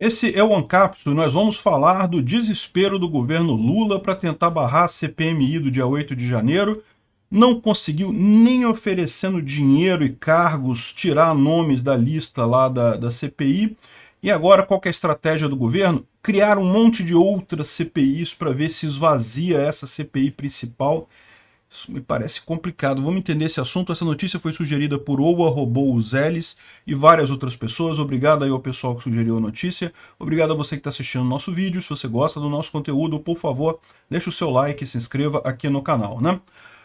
Esse é o Ancapso, nós vamos falar do desespero do governo Lula para tentar barrar a CPMI do dia 8 de janeiro. Não conseguiu nem oferecendo dinheiro e cargos tirar nomes da lista lá da, da CPI. E agora qual é a estratégia do governo? Criar um monte de outras CPIs para ver se esvazia essa CPI principal isso me parece complicado. Vamos entender esse assunto. Essa notícia foi sugerida por Oa Robô Zeles e várias outras pessoas. Obrigado aí ao pessoal que sugeriu a notícia. Obrigado a você que está assistindo o nosso vídeo. Se você gosta do nosso conteúdo, por favor, deixe o seu like e se inscreva aqui no canal, né?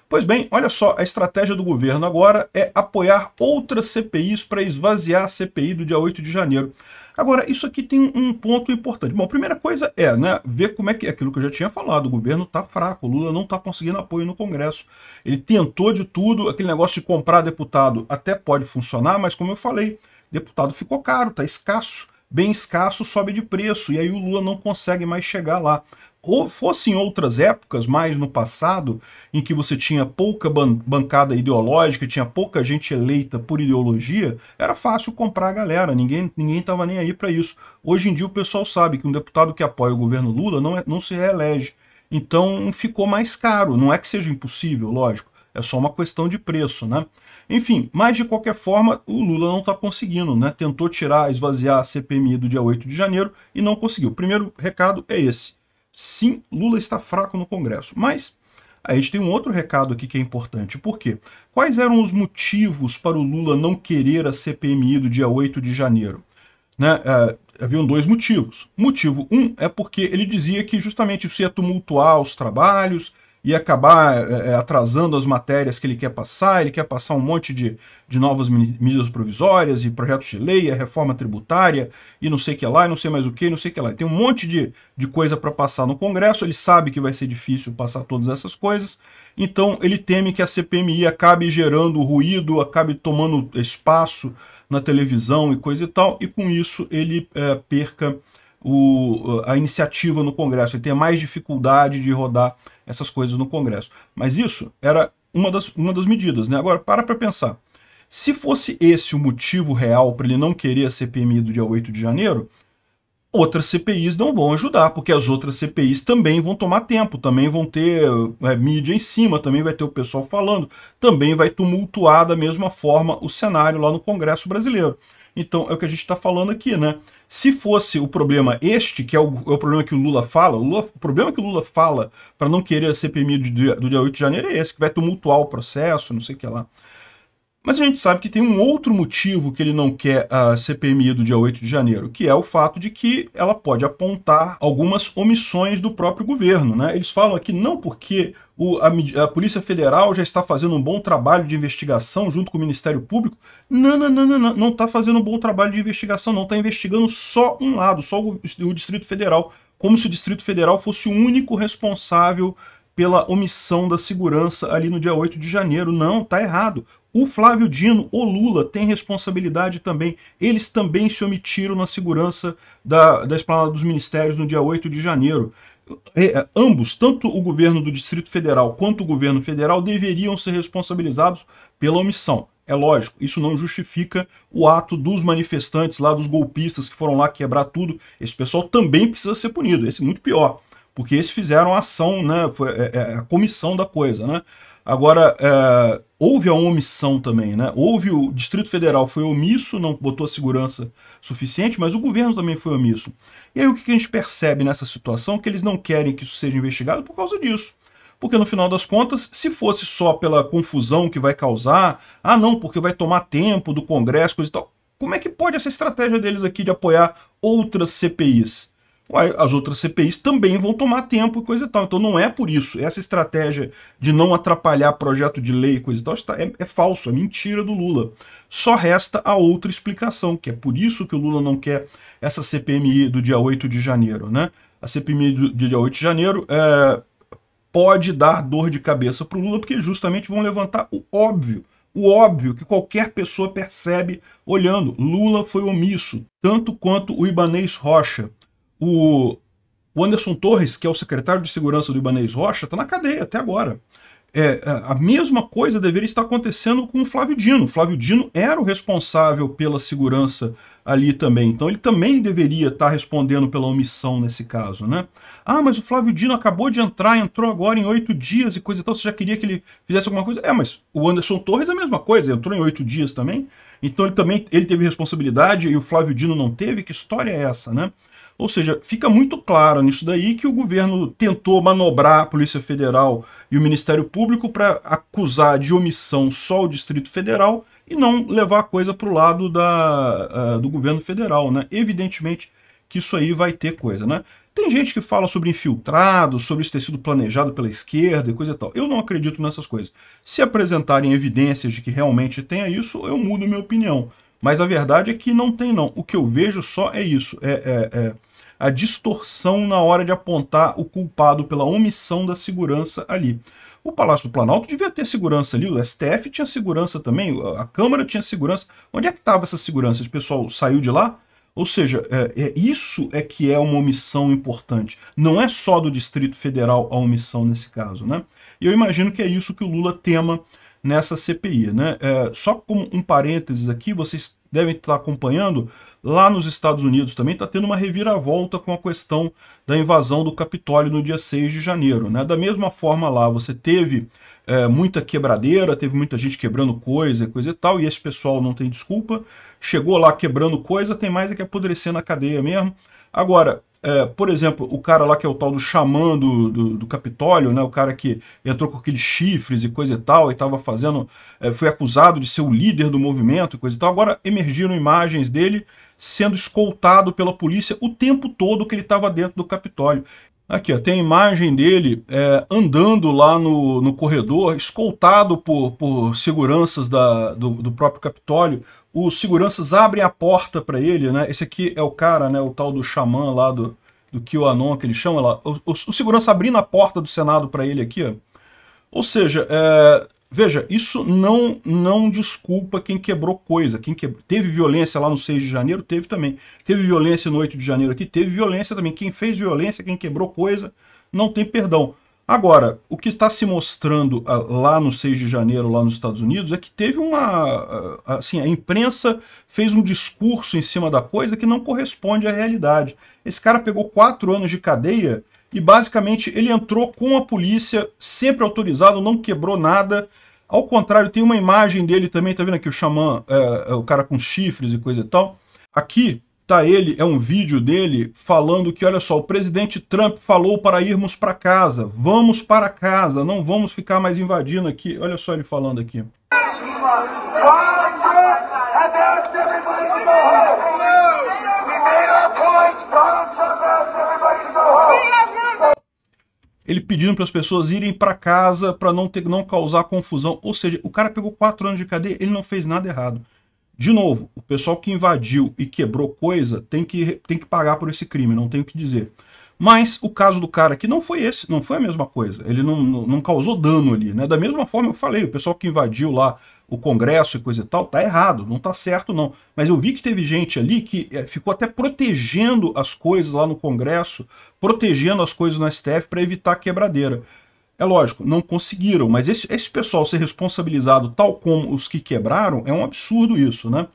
Pois bem, olha só, a estratégia do governo agora é apoiar outras CPIs para esvaziar a CPI do dia 8 de janeiro. Agora, isso aqui tem um ponto importante. Bom, a primeira coisa é né, ver como é que é aquilo que eu já tinha falado. O governo está fraco, o Lula não está conseguindo apoio no Congresso. Ele tentou de tudo, aquele negócio de comprar deputado até pode funcionar, mas como eu falei, deputado ficou caro, está escasso. Bem escasso, sobe de preço, e aí o Lula não consegue mais chegar lá ou fossem outras épocas, mais no passado, em que você tinha pouca ban bancada ideológica, tinha pouca gente eleita por ideologia, era fácil comprar a galera, ninguém ninguém estava nem aí para isso. Hoje em dia o pessoal sabe que um deputado que apoia o governo Lula não, é, não se reelege, então ficou mais caro, não é que seja impossível, lógico, é só uma questão de preço, né? Enfim, mas de qualquer forma, o Lula não está conseguindo, né? Tentou tirar, esvaziar a CPMI do dia 8 de janeiro e não conseguiu. O primeiro recado é esse Sim, Lula está fraco no Congresso. Mas a gente tem um outro recado aqui que é importante. Por quê? Quais eram os motivos para o Lula não querer a CPMI do dia 8 de janeiro? Né? Uh, haviam dois motivos. Motivo um é porque ele dizia que justamente isso ia tumultuar os trabalhos, e acabar é, é, atrasando as matérias que ele quer passar, ele quer passar um monte de, de novas medidas provisórias e projetos de lei, a reforma tributária e não sei o que lá, e não sei mais o que, não sei o que lá. tem um monte de, de coisa para passar no Congresso, ele sabe que vai ser difícil passar todas essas coisas, então ele teme que a CPMI acabe gerando ruído, acabe tomando espaço na televisão e coisa e tal, e com isso ele é, perca o, a iniciativa no Congresso, ele tenha mais dificuldade de rodar essas coisas no Congresso. Mas isso era uma das, uma das medidas. Né? Agora, para para pensar. Se fosse esse o motivo real para ele não querer a CPMI do dia 8 de janeiro, outras CPIs não vão ajudar, porque as outras CPIs também vão tomar tempo, também vão ter é, mídia em cima, também vai ter o pessoal falando, também vai tumultuar da mesma forma o cenário lá no Congresso brasileiro. Então, é o que a gente está falando aqui, né? Se fosse o problema este, que é o, é o problema que o Lula fala, o, Lula, o, problema que o Lula fala para não querer a CPMI do, do dia 8 de janeiro é esse, que vai tumultuar o processo, não sei o que lá. Mas a gente sabe que tem um outro motivo que ele não quer a CPMI do dia 8 de janeiro, que é o fato de que ela pode apontar algumas omissões do próprio governo. Né? Eles falam aqui não porque o, a, a, Polícia Federal já está fazendo um bom trabalho de investigação junto com o Ministério Público. Não, não, não, não, não está fazendo um bom trabalho de investigação, não está investigando só um lado, só o, o Distrito Federal, como se o Distrito Federal fosse o único responsável pela omissão da segurança ali no dia 8 de janeiro. Não, tá errado. O Flávio Dino, o Lula, tem responsabilidade também. Eles também se omitiram na segurança da, da esplanada dos ministérios no dia 8 de janeiro. É, é, ambos, tanto o governo do Distrito Federal quanto o governo federal, deveriam ser responsabilizados pela omissão. É lógico, isso não justifica o ato dos manifestantes lá, dos golpistas que foram lá quebrar tudo. Esse pessoal também precisa ser punido, esse é muito pior, porque eles fizeram a ação, né, foi é, a comissão da coisa, né? Agora, é, houve a omissão também, né? Houve o Distrito Federal foi omisso, não botou a segurança suficiente, mas o governo também foi omisso. E aí o que a gente percebe nessa situação? Que eles não querem que isso seja investigado por causa disso. Porque no final das contas, se fosse só pela confusão que vai causar, ah não, porque vai tomar tempo do Congresso, coisa e tal, como é que pode essa estratégia deles aqui de apoiar outras CPIs? as outras CPIs também vão tomar tempo e coisa e tal. Então não é por isso. Essa estratégia de não atrapalhar projeto de lei e coisa e tal é, é falso, é mentira do Lula. Só resta a outra explicação, que é por isso que o Lula não quer essa CPMI do dia 8 de janeiro. Né? A CPMI do dia 8 de janeiro é, pode dar dor de cabeça para o Lula, porque justamente vão levantar o óbvio. O óbvio que qualquer pessoa percebe olhando. Lula foi omisso, tanto quanto o Ibanês Rocha. O, o Anderson Torres, que é o secretário de segurança do Ibanez Rocha, está na cadeia até agora. É, é, a mesma coisa deveria estar acontecendo com o Flávio Dino. O Flávio Dino era o responsável pela segurança ali também. Então ele também deveria estar respondendo pela omissão nesse caso, né? Ah, mas o Flávio Dino acabou de entrar, entrou agora em oito dias e coisa e tal. Você já queria que ele fizesse alguma coisa? É, mas o Anderson Torres é a mesma coisa, entrou em oito dias também. Então ele também ele teve responsabilidade e o Flávio Dino não teve. Que história é essa, né? Ou seja, fica muito claro nisso daí que o governo tentou manobrar a Polícia Federal e o Ministério Público para acusar de omissão só o Distrito Federal e não levar a coisa para o lado da, uh, do governo federal. Né? Evidentemente que isso aí vai ter coisa. Né? Tem gente que fala sobre infiltrado, sobre isso ter sido planejado pela esquerda e coisa e tal. Eu não acredito nessas coisas. Se apresentarem evidências de que realmente tenha isso, eu mudo minha opinião. Mas a verdade é que não tem, não. O que eu vejo só é isso, é, é, é a distorção na hora de apontar o culpado pela omissão da segurança ali. O Palácio do Planalto devia ter segurança ali, o STF tinha segurança também, a Câmara tinha segurança. Onde é que estava essa segurança? Esse pessoal saiu de lá? Ou seja, é, é, isso é que é uma omissão importante. Não é só do Distrito Federal a omissão nesse caso, né? E eu imagino que é isso que o Lula tema nessa CPI. Né? É, só como um parênteses aqui, vocês devem estar acompanhando, lá nos Estados Unidos também está tendo uma reviravolta com a questão da invasão do Capitólio no dia 6 de janeiro. Né? Da mesma forma lá, você teve é, muita quebradeira, teve muita gente quebrando coisa, coisa e tal, e esse pessoal não tem desculpa, chegou lá quebrando coisa, tem mais é que apodrecer na cadeia mesmo. Agora, é, por exemplo, o cara lá que é o tal do xamã do, do, do, Capitólio, né, o cara que entrou com aqueles chifres e coisa e tal, e estava fazendo, é, foi acusado de ser o líder do movimento e coisa e tal, agora emergiram imagens dele sendo escoltado pela polícia o tempo todo que ele estava dentro do Capitólio. Aqui, ó, tem a imagem dele é, andando lá no, no corredor, escoltado por, por seguranças da, do, do próprio Capitólio, os seguranças abrem a porta para ele, né? Esse aqui é o cara, né? O tal do xamã lá do, do QAnon, que ele chama lá. O, o, o segurança abrindo a porta do Senado para ele aqui, ó. Ou seja, é, veja, isso não, não desculpa quem quebrou coisa. Quem que, teve violência lá no 6 de janeiro, teve também. Teve violência no 8 de janeiro aqui, teve violência também. Quem fez violência, quem quebrou coisa, não tem perdão. Agora, o que está se mostrando ah, lá no 6 de janeiro, lá nos Estados Unidos, é que teve uma. Ah, ah, assim, a imprensa fez um discurso em cima da coisa que não corresponde à realidade. Esse cara pegou quatro anos de cadeia e, basicamente, ele entrou com a polícia, sempre autorizado, não quebrou nada. Ao contrário, tem uma imagem dele também, tá vendo aqui o xamã, eh, eh, o cara com chifres e coisa e tal. Aqui, Tá, ele, é um vídeo dele falando que, olha só, o presidente Trump falou para irmos para casa, vamos para casa, não vamos ficar mais invadindo aqui. Olha só ele falando aqui. Ele pedindo para as pessoas irem para casa para não ter, não causar confusão. Ou seja, o cara pegou quatro anos de cadeia, ele não fez nada errado. De novo, o pessoal que invadiu e quebrou coisa tem que, tem que pagar por esse crime, não tenho o que dizer. Mas o caso do cara aqui não foi esse, não foi a mesma coisa. Ele não, não, não causou dano ali, né? Da mesma forma eu falei, o pessoal que invadiu lá o Congresso e coisa e tal, tá errado, não tá certo não. Mas eu vi que teve gente ali que é, ficou até protegendo as coisas lá no Congresso, protegendo as coisas no STF para evitar quebradeira. É lógico, não conseguiram, mas esse, esse pessoal ser responsabilizado tal como os que quebraram, é um absurdo isso, né?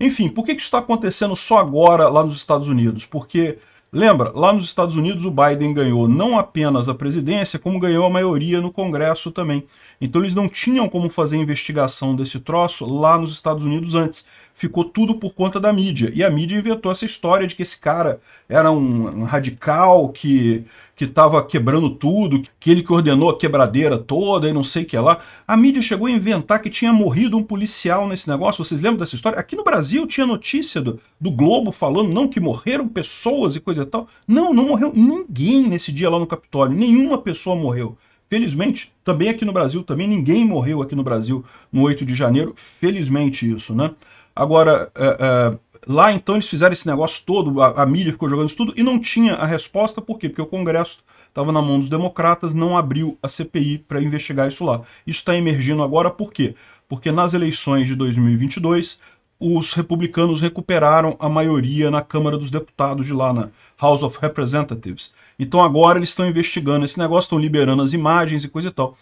Enfim, por que, que isso está acontecendo só agora lá nos Estados Unidos? Porque, lembra, lá nos Estados Unidos o Biden ganhou não apenas a presidência, como ganhou a maioria no Congresso também. Então eles não tinham como fazer investigação desse troço lá nos Estados Unidos antes. Ficou tudo por conta da mídia. E a mídia inventou essa história de que esse cara era um radical que que estava quebrando tudo, que ele que ordenou a quebradeira toda e não sei o que lá. A mídia chegou a inventar que tinha morrido um policial nesse negócio. Vocês lembram dessa história? Aqui no Brasil tinha notícia do, do Globo falando não que morreram pessoas e coisa e tal. Não, não morreu ninguém nesse dia lá no Capitólio. Nenhuma pessoa morreu. Felizmente, também aqui no Brasil, também ninguém morreu aqui no Brasil no 8 de janeiro. Felizmente isso, né? Agora, é, é Lá então eles fizeram esse negócio todo, a, a mídia ficou jogando isso tudo e não tinha a resposta, por quê? Porque o Congresso estava na mão dos democratas, não abriu a CPI para investigar isso lá. Isso está emergindo agora por quê? Porque nas eleições de 2022, os republicanos recuperaram a maioria na Câmara dos Deputados de lá, na House of Representatives. Então agora eles estão investigando esse negócio, estão liberando as imagens e coisa e tal.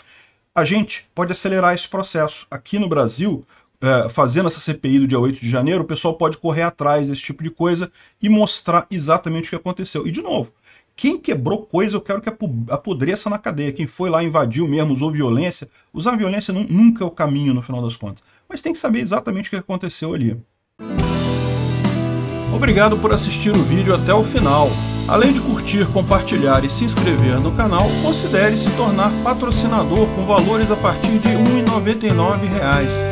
A gente pode acelerar esse processo. Aqui no Brasil, é, fazendo essa CPI do dia 8 de janeiro, o pessoal pode correr atrás desse tipo de coisa e mostrar exatamente o que aconteceu. E de novo, quem quebrou coisa, eu quero que apodreça na cadeia. Quem foi lá, invadiu mesmo, usou violência. Usar violência nunca é o caminho, no final das contas. Mas tem que saber exatamente o que aconteceu ali. Obrigado por assistir o vídeo até o final. Além de curtir, compartilhar e se inscrever no canal, considere se tornar patrocinador com valores a partir de R$ 1,99